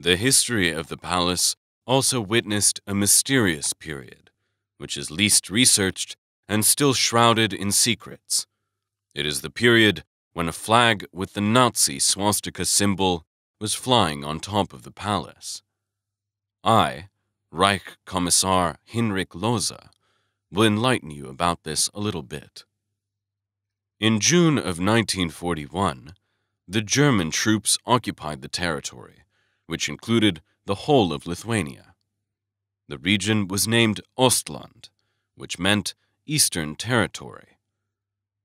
The history of the palace also witnessed a mysterious period, which is least researched and still shrouded in secrets. It is the period when a flag with the Nazi swastika symbol was flying on top of the palace. I, Reich Kommissar Hinrich Lose, will enlighten you about this a little bit. In June of 1941, the German troops occupied the territory which included the whole of Lithuania. The region was named Ostland, which meant Eastern Territory.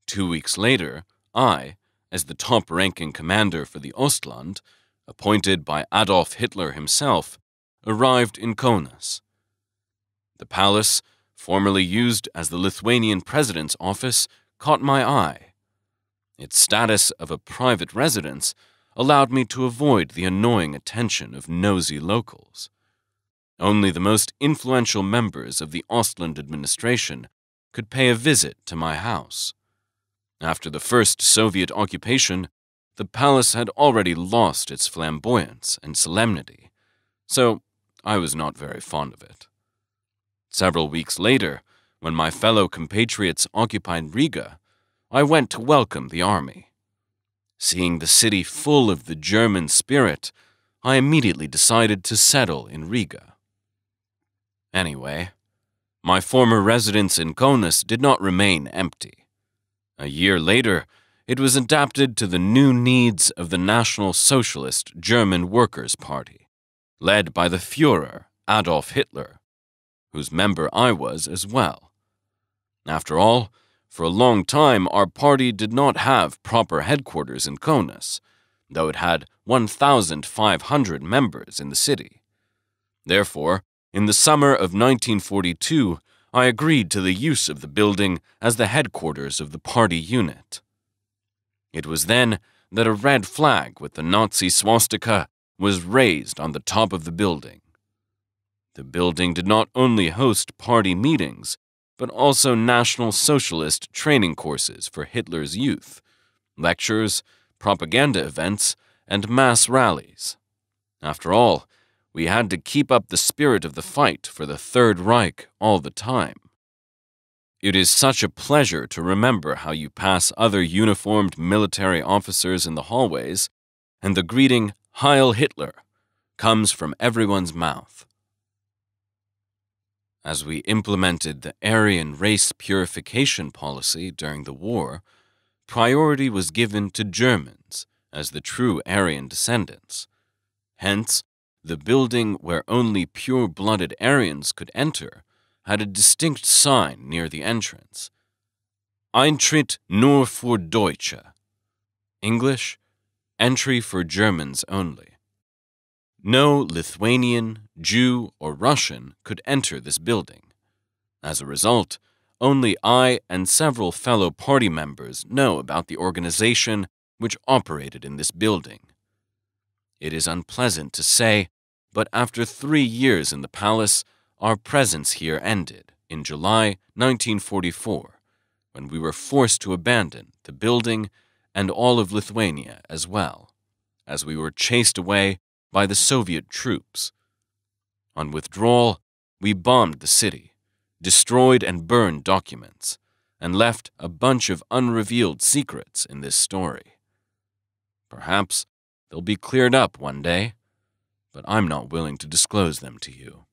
Two weeks later, I, as the top ranking commander for the Ostland, appointed by Adolf Hitler himself, arrived in Kaunas. The palace, formerly used as the Lithuanian president's office, caught my eye. Its status of a private residence allowed me to avoid the annoying attention of nosy locals. Only the most influential members of the Ostland administration could pay a visit to my house. After the first Soviet occupation, the palace had already lost its flamboyance and solemnity, so I was not very fond of it. Several weeks later, when my fellow compatriots occupied Riga, I went to welcome the army. Seeing the city full of the German spirit, I immediately decided to settle in Riga. Anyway, my former residence in Konis did not remain empty. A year later, it was adapted to the new needs of the National Socialist German Workers' Party, led by the Fuhrer, Adolf Hitler, whose member I was as well. After all, for a long time, our party did not have proper headquarters in Konas, though it had 1,500 members in the city. Therefore, in the summer of 1942, I agreed to the use of the building as the headquarters of the party unit. It was then that a red flag with the Nazi swastika was raised on the top of the building. The building did not only host party meetings, but also National Socialist training courses for Hitler's youth, lectures, propaganda events, and mass rallies. After all, we had to keep up the spirit of the fight for the Third Reich all the time. It is such a pleasure to remember how you pass other uniformed military officers in the hallways, and the greeting, Heil Hitler, comes from everyone's mouth as we implemented the Aryan race purification policy during the war, priority was given to Germans as the true Aryan descendants. Hence, the building where only pure blooded Aryans could enter had a distinct sign near the entrance Eintritt nur für Deutsche. English, entry for Germans only. No Lithuanian, Jew, or Russian could enter this building. As a result, only I and several fellow party members know about the organization which operated in this building. It is unpleasant to say, but after three years in the palace, our presence here ended in July 1944, when we were forced to abandon the building and all of Lithuania as well, as we were chased away by the Soviet troops. On withdrawal, we bombed the city, destroyed and burned documents, and left a bunch of unrevealed secrets in this story. Perhaps they'll be cleared up one day, but I'm not willing to disclose them to you.